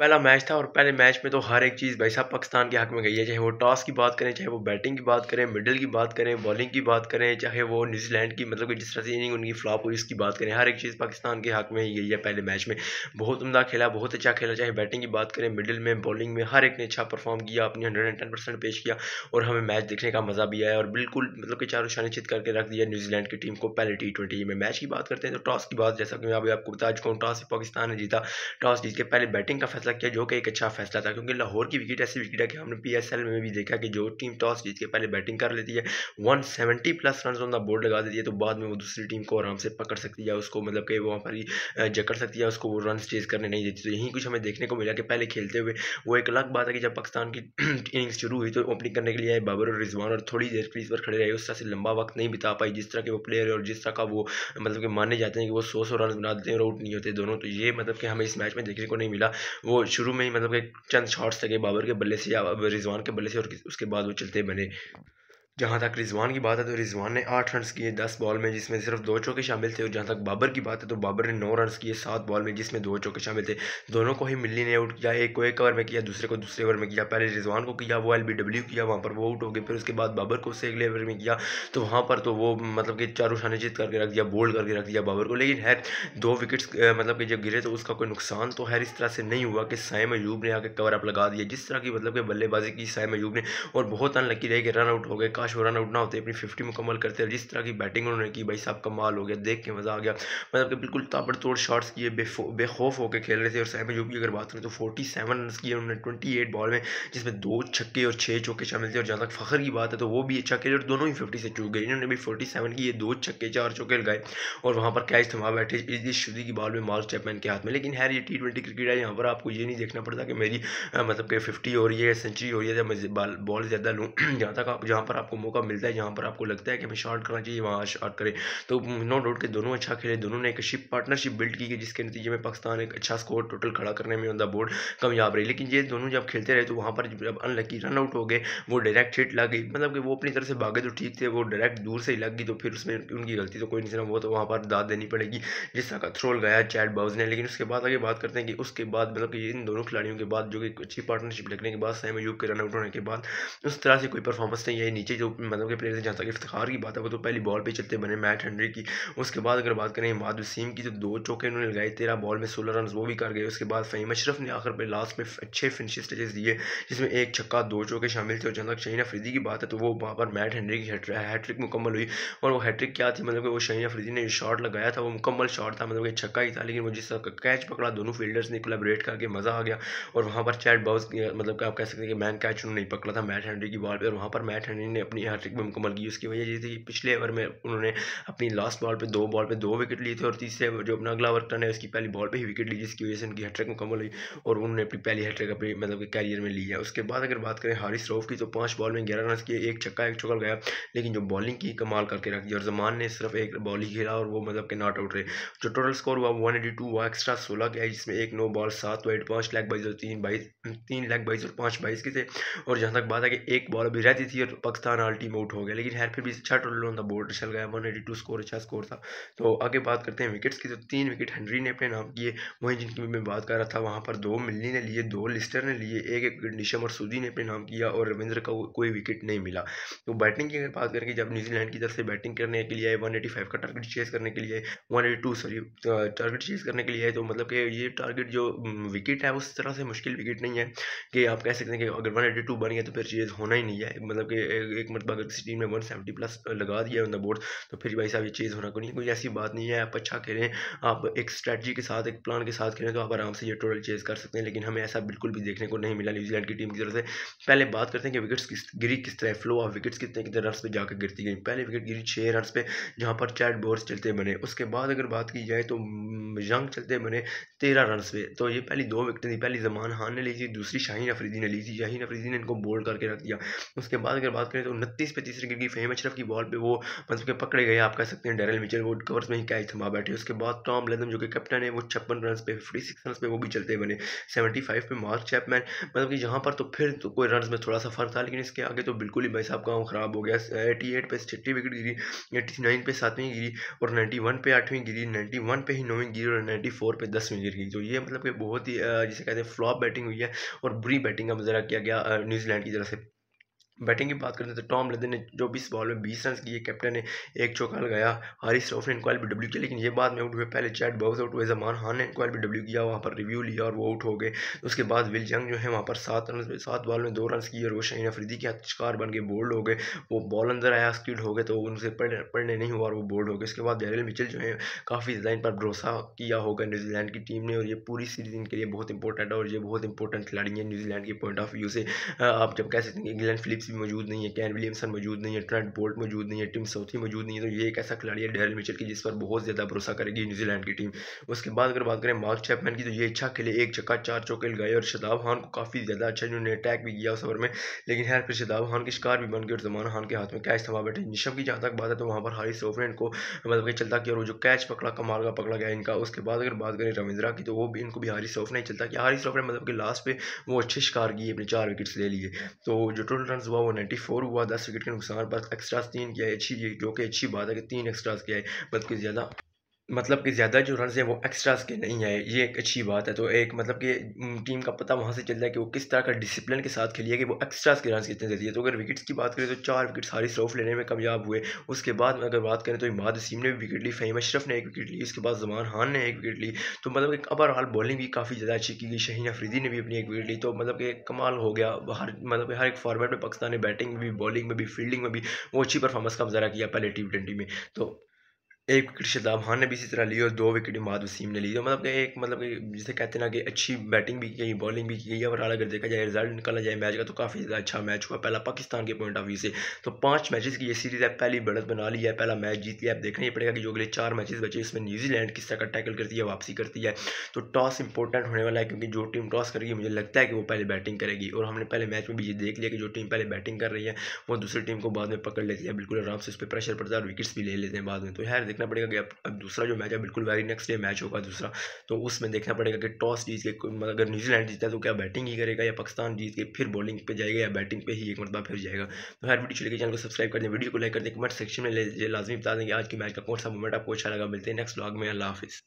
पहला मैच था और पहले मैच में तो हर एक चीज़ भाई साहब पाकिस्तान के हक में गई है चाहे वो टॉस की बात करें चाहे वो बैटिंग की बात करें मिडिल की बात करें बॉलिंग की बात करें चाहे वो न्यूजीलैंड की मतलब कि जिस तरह से इनिंग उनकी फ्लॉप हुई इसकी बात करें हर एक चीज़ पाकिस्तान के हक में ही गई है पहले मैच में बहुत उमदा खेला बहुत अच्छा खेला चाहे बैटिंग की बात करें मिडिल में बॉलिंग में हर एक ने अच्छा परफॉर्म किया अपनी हंड्रेड एंड परसेंट पेश किया और हमें मैच देखने का मज़ा भी आया और बिल्कुल मतलब कि चारों शान चित करके रख दिया न्यूजीलैंड की टीम को पहले टी ट्वेंटी में मैच की बात करते हैं तो टॉस की बात जैसा कि मैं अभी आपको बता चुका हूँ टॉस पाकिस्तान ने जीता टॉस जीत के पहले बैटिंग का फैसला फैसला किया जो कि एक अच्छा फैसला था क्योंकि लाहौर की विकेट ऐसी विकेट है कि हमने पी में भी देखा कि जो टीम टॉस जीत के पहले बैटिंग कर लेती है one plus run on the board लगा देती है तो बाद में वो दूसरी टीम को आराम से पकड़ सकती है उसको मतलब कि वहाँ पर ही जकड़ सकती है उसको वो रन चेज करने नहीं देती तो यही कुछ हमें देखने को मिला कि पहले खेलते हुए वो एक अलग बात है कि जब पाकिस्तान की इनिंग्स शुरू हुई तो ओपनिंग करने के लिए आए बाबर और रिजवान और थोड़ी देर क्रीज पर खड़े रहे उस तरह से लंबा वक्त नहीं बिता पाई जिस तरह के वो प्लेयर और जिस तरह का वो मतलब कि माने जाते हैं कि वो सौ सौ रन बना देते हैं और आउट नहीं होते दोनों तो ये मतलब कि हमें इस मैच में देखने को नहीं मिला वो शुरू में ही मतलब कि चंद शॉट्स लगे बाबर के बल्ले से या रिजवान के बल्ले से और उसके बाद वो चलते बने जहाँ तक रिजवान की बात है तो रिजवान ने आठ रन किए दस बॉल में जिसमें सिर्फ दो चौके शामिल थे और जहाँ तक बाबर की बात है तो बाबर ने नौ रन किए सात बॉल में जिसमें दो चौके शामिल थे दोनों को ही मिल्ली ने आउट किया एक को एक ओवर में किया दूसरे को दूसरे ओवर में किया पहले रिजवान को किया वो एल किया वहाँ पर वो आउट हो गए फिर उसके बाद बाबर को उससे अगले ओवर में किया तो वहाँ पर तो वो मतलब कि चारों शाने जीत करके रख दिया बोल्ड करके रख दिया बाबर को लेकिन है दो विकेट्स मतलब कि जब गिरे तो उसका कोई नुकसान तो है इस तरह से नहीं हुआ कि साइम अयूब ने आकर कवर अप लगा दिया जिस तरह की मतलब कि बल्लेबाजी की साइम अयूब ने और बहुत अनलक्की रहे कि रन आउट हो गए शाहराना उठना होते अपनी फिफ्टी मुकम्मल करते जिस तरह की बैटिंग उन्होंने की भाई साहब कमाल हो गया देख के मज़ा आ गया मतलब कि बिल्कुल तोड़ शॉट्स किए बेखौफ होकर खेल रहे थे और सहमे जो भी अगर बात करें तो फोर्टी सेवन रन किए उन्होंने ट्वेंटी एट बॉल में जिसमें दो छक्के और छः चौके शामिल थे और जहाँ तक फखर की बात है तो वो भी अच्छा खेले और दोनों ही फिफ्टी से चूक गए इन्होंने भी फोर्टी सेवन की दो छक्के चार चौके लगाए और वहाँ पर कैच थमा बैठे इस शुद्धि की बॉल में मार्क चैपमैन के हाथ में लेकिन है ये टी ट्वेंटी क्रिकेट है यहाँ पर आपको ये नहीं देखना पड़ता कि मेरी मतलब कि फिफ्टी हो रही है सेंचुरी हो रही है या मैं बॉल ज़्यादा लूँ जहाँ तक आप जहाँ पर आपको मौका मिलता है जहाँ पर आपको लगता है कि हमें शॉर्ट करना चाहिए वहाँ शॉर्ट करें तो नो डाउट के दोनों अच्छा खेले दोनों ने एक अच्छी पार्टनरशिप बिल्ड की गई जिसके नतीजे में पाकिस्तान एक अच्छा स्कोर टोटल खड़ा करने में ऑन द बोर्ड कामयाब रही लेकिन ये दोनों जब खेलते रहे तो वहाँ पर जब अनलकी रन आउट हो गए वो डायरेक्ट हिट लग गई मतलब कि वो अपनी तरफ से भागे तो ठीक थे वो डायरेक्ट दूर से ही लग गई तो फिर उसमें उनकी गलती तो कोई नहीं सुना वो तो वहाँ पर दाद देनी पड़ेगी जिस तरह का थ्रोल गया चैट बाउज ने लेकिन उसके बाद आगे बात करते हैं कि उसके बाद मतलब कि इन दोनों खिलाड़ियों के बाद जो कि अच्छी पार्टनरशिप लगने के बाद सैम के रन आउट होने के बाद उस तरह से कोई परफॉर्मेंस नहीं है नीचे जो मतलब के प्लेयर थे जहाँ तक इफ्तार की बात है वो तो पहली बॉल पर चलते बने मैट हंड्री की उसके बाद अगर बात करें इमाद वसीम की तो दो चौके उन्होंने लगाए तेरह बॉल में सोलह रन वो भी कर गए उसके बाद फ़हीम अशरफ ने आखिर पर लास्ट में अच्छे फिनिश स्टेजेस दिए जिसमें एक छक्का दो चौके शामिल थे और जहाँ तक शहीन अफरीदी की बात है तो वो वहाँ पर मैट हंड्री की हैट्रिक मुकम्मल हुई और वो हैट्रिक क्या थी मतलब कि वो शहीन अफरीदी ने शॉट लगाया था वो मुकम्मल शॉट था मतलब कि छक्का ही था लेकिन वो जिस कैच पकड़ा दोनों फील्डर्स ने कोलेबरेट करके मज़ा आ गया और वहाँ पर चैट बाउस मतलब कि आप कह सकते हैं कि मैन कैच उन्होंने नहीं पकड़ा था मैट हंड्री की बॉल पर और वहाँ पर मैट हंड्री ने अपनी हैट्रिक में मुकम्मल की उसकी वजह ये थी कि पिछले ओवर में उन्होंने अपनी लास्ट बॉल पर दो बॉल पर दो विकेट लिए थे और तीसरे जो अपना अगला ओवर टर्न है उसकी पहली बॉल पर ही विकेट ली जिसकी वजह से उनकी हैट्रिक मुकम्मल हुई और उन्होंने अपनी पहली हैट्रिक अपनी मतलब कैरियर में ली है उसके बाद अगर बात करें हारिस रोफ की तो पाँच बॉल में ग्यारह रन किए एक छक्का एक चौका गया लेकिन जो बॉलिंग की कमाल करके रख दिया और जमान ने सिर्फ एक बॉल ही खेला और वो मतलब के नॉट आउट रहे जो टोटल स्कोर हुआ वन एटी टू हुआ एक्स्ट्रा सोलह गया जिसमें एक नौ बॉल सात वाइट पाँच लाख बाईस और तीन बाईस तीन लाख बाईस और पाँच बाईस के थे और जहाँ तक बात है कि एक बॉल अभी रहती थी और पाकिस्तान पेनाल्टी में आउट हो गया लेकिन हैर फिर भी अच्छा टोटल ऑन द बोर्ड चल गया वन एटी टू स्कोर अच्छा स्कोर था तो आगे बात करते हैं विकेट्स की तो तीन विकेट हेनरी ने अपने नाम किए वहीं जिनकी मैं बात कर रहा था वहाँ पर दो मिलनी ने लिए दो लिस्टर ने लिए एक एक विकेट निशम और सुदी ने अपने नाम किया और रविंद्र का कोई विकेट नहीं मिला तो बैटिंग की अगर बात करें जब न्यूजीलैंड की तरफ से बैटिंग करने के लिए आए वन एटी फाइव का टारगेट चेस करने के लिए one eighty two sorry target chase करने के लिए आए तो मतलब कि ये टारगेट जो विकेट है उस तरह से मुश्किल विकेट नहीं है कि आप कह सकते हैं कि अगर वन एटी टू बन गया तो फिर चेज होना ही नहीं है मतलब कि एक एक मरतबा अगर किसी टीम ने वन सेवेंटी प्लस लगा दिया है बोर्ड तो फिर भाई साहब ये चीज़ होना को नहीं कोई ऐसी बात नहीं है आप अच्छा खेलें आप एक स्ट्रैटी के साथ एक प्लान के साथ खेलें तो आप आराम से ये टोटल चेज कर सकते हैं लेकिन हमें ऐसा बिल्कुल भी देखने को नहीं मिला न्यूजीलैंड की टीम की तरफ से पहले बात करते हैं कि विकेट्स किस गिरी किस तरह फ्लो ऑफ विकेट्स कितने कितने रन पर जाकर गिरती गई पहले विकेट गिरी छः रन पर जहाँ पर चैट बॉर्स चलते बने उसके बाद अगर बात की जाए तो यंग चलते बने तेरह रन पे तो ये पहली दो विकटें थी पहली जमान हान ने ली थी दूसरी शाहीन अफरीदी ने ली थी शाहीन अफरीदी ने इनको बोल्ड करके रख दिया उसके बाद अगर बात करें तो उनतीस पे तीसरी गिर गई फेम अशरफ की बॉल पे वो मतलब के पकड़े गए आप कह सकते हैं डेरल मिचल वो कवर्स में ही कैच थमा बैठे उसके बाद टॉम लदम जो कि कैप्टन है वो छप्पन रन पे फिफ्टी सिक्स रन पे वो भी चलते बने सेवेंटी फाइव पे मार्क चैपमैन मतलब कि जहाँ पर तो फिर तो कोई रन में थोड़ा सा फर्क था लेकिन इसके आगे तो बिल्कुल ही भाई साहब का खराब हो गया एटी एट पे छठी विकेट गिरी एटी नाइन पे सातवीं गिरी और नाइन्टी वन पे आठवीं गिरी नाइन्टी वन पे ही नौवीं गिरी और नाइन्टी फोर पे दसवीं गिर गई तो ये मतलब कि बहुत ही जिसे कहते हैं फ्लॉप बैटिंग हुई है और बुरी बैटिंग का मुजरा किया गया न्यूजीलैंड की तरफ से बैटिंग की बात करते हैं तो टॉम लेदन ने जो बीस बॉल में बीस रन किए कैप्टन ने एक चौका लगाया हरी रॉफ ने इनकॉल भी डब्ल्यू किया लेकिन ये बाद में आउट हुए पहले चैट बाउस आउट हुए जमान खान ने इनकॉल भी डब्ल्यू किया वहाँ पर रिव्यू लिया और वो आउट हो गए उसके बाद विल जंग जो है वहाँ पर सात रन सात बॉल में दो रन किए और वो शहीन अफरीदी के शिकार बन के बोल्ड हो गए वो बॉल अंदर आया स्कीड हो गए तो उनसे पढ़ने नहीं हुआ और वो बोल्ड हो गए उसके बाद डेरिल मिचल जो है काफ़ी डिज़ाइन पर भरोसा किया होगा न्यूजीलैंड की टीम ने और ये पूरी सीरीज इनके लिए बहुत इंपॉर्टेंट है और ये बहुत इंपॉर्टेंट खिलाड़ी है न्यूजीलैंड के पॉइंट ऑफ व्यू से आप जब कह सकते हैं इंग्लैंड फिलिप्स भी मौजूद नहीं है कैन विलियमसन मौजूद नहीं है ट्रेंट बोल्ट मौजूद नहीं है टिम सऊथी मौजूद नहीं है तो ये एक ऐसा खिलाड़ी है डेरल मिचल की जिस पर बहुत ज़्यादा भरोसा करेगी न्यूजीलैंड की टीम उसके बाद अगर बात करें मार्क चैपमैन की तो ये अच्छा खेले एक चक्का चार चौके लगाए और शदाब खान को काफ़ी ज़्यादा अच्छा जिन्होंने अटैक भी किया उस ओवर में लेकिन हैर फिर शदाब खान की शिकार भी बन गई और जमान खान के हाथ में कैच थमा बैठे निशम की जहाँ तक बात है तो वहाँ पर हारिस रोफरेन को मतलब कि चलता किया और जो कैच पकड़ा का मार्गा पकड़ा गया इनका उसके बाद अगर बात करें रविंद्रा की तो वो भी इनको भी हारी सोफ नहीं चलता कि हारी रोफ ने मतलब कि लास्ट पे वो अच्छे शिकार किए अपने चार विकेट्स ले लिए तो जो टोटल रन हुआ हुआ वो नाइन्टी फोर हुआ दस विकेट के नुकसान पर एक्स्ट्रास तीन किया है अच्छी जो कि अच्छी बात है कि तीन एक्स्ट्रा किया है बल्कि ज़्यादा मतलब कि ज़्यादा जो रन हैं वो एक्स्ट्रास के नहीं आए ये एक अच्छी बात है तो एक मतलब कि टीम का पता वहाँ से चल रहा है कि वो किस तरह का डिसिप्लिन के साथ खेली है कि वो एक्स्ट्रास के रन कितने देती है तो अगर विकेट्स की बात करें तो चार विकेट सारी सौफ लेने में कामयाब हुए उसके बाद अगर बात करें तो इमाद वसीम ने भी विकेट ली फ़हीम अशरफ ने एक विकेट ली उसके बाद जमान खान ने एक विकेट ली तो मतलब एक ओवरऑल बॉलिंग भी काफ़ी ज़्यादा अच्छी की गई शहीन अफरीदी ने भी अपनी एक विकेट ली तो मतलब कि कमाल हो गया हर मतलब हर एक फॉर्मेट में पाकिस्तान ने बैटिंग में भी बॉलिंग में भी फील्डिंग में भी वो अच्छी परफॉर्मेंस का मुजहरा किया पहले टी ट्वेंटी में तो एक विकेट शदाब खान ने भी इसी तरह ली और दो विकेट इमाद वसीम ने ली तो मतलब एक मतलब जिसे कहते हैं ना कि अच्छी बैटिंग भी की गई बॉलिंग भी की गई और अगर देखा जाए रिजल्ट निकाला जाए मैच का तो काफ़ी ज़्यादा अच्छा मैच हुआ पहला पाकिस्तान के पॉइंट ऑफ व्यू से तो पाँच मैचेस की ये सीरीज़ है पहली बढ़त बना ली है पहला मैच जीत लिया अब देखना ही पड़ेगा कि जो अगले चार मैचेज बचे इसमें न्यूजीलैंड किस तरह टैकल करती है वापसी करती है तो टॉस इंपॉर्टेंट होने वाला है क्योंकि जो टीम टॉस करेगी मुझे लगता है कि वो पहले बैटिंग करेगी और हमने पहले मैच में भी ये देख लिया कि जो टीम पहले बैटिंग कर रही है वो दूसरी टीम को बाद में पकड़ लेती है बिल्कुल आराम से उस पर प्रेशर पड़ता है और विकेट्स भी ले लेते हैं बाद में तो यार देखना पड़ेगा कि अब दूसरा जो मैच है बिल्कुल वेरी नेक्स्ट डे मैच होगा दूसरा तो उसमें देखना पड़ेगा कि टॉस जीत के मतलब अगर न्यूजीलैंड जीता है तो क्या बैटिंग ही करेगा या पाकिस्तान जीत के फिर बॉलिंग पे जाएगा या बैटिंग पे ही एक मतलब फिर जाएगा तो हर वीडियो चलेगी चैनल को सब्सक्राइब कर दें वीडियो को लाइक कर दें कमेंट सेक्शन में लाजमी बता दें कि आज के मैच का कौन सा मोमेंट आपको अच्छा लगा मिलते हैं नेक्स्ट ब्लॉग में अल्लाह हाफिज़